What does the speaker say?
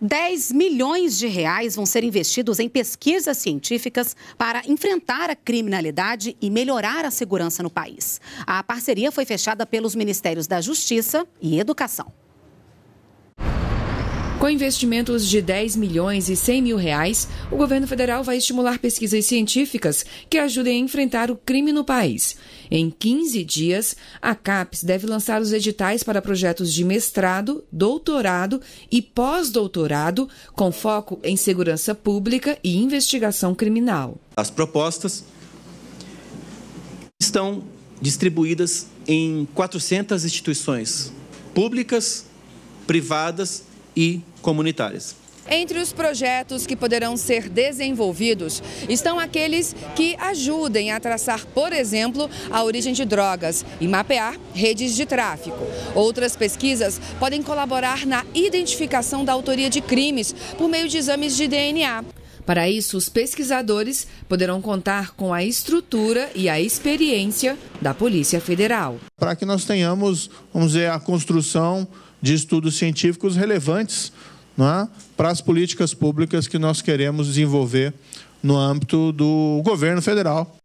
10 milhões de reais vão ser investidos em pesquisas científicas para enfrentar a criminalidade e melhorar a segurança no país. A parceria foi fechada pelos Ministérios da Justiça e Educação. Com investimentos de 10 milhões e 100 mil reais, o governo federal vai estimular pesquisas científicas que ajudem a enfrentar o crime no país. Em 15 dias, a CAPES deve lançar os editais para projetos de mestrado, doutorado e pós-doutorado com foco em segurança pública e investigação criminal. As propostas estão distribuídas em 400 instituições públicas, privadas e comunitárias. Entre os projetos que poderão ser desenvolvidos estão aqueles que ajudem a traçar, por exemplo, a origem de drogas e mapear redes de tráfico. Outras pesquisas podem colaborar na identificação da autoria de crimes por meio de exames de DNA. Para isso, os pesquisadores poderão contar com a estrutura e a experiência da Polícia Federal. Para que nós tenhamos, vamos dizer, a construção de estudos científicos relevantes é? para as políticas públicas que nós queremos desenvolver no âmbito do governo federal.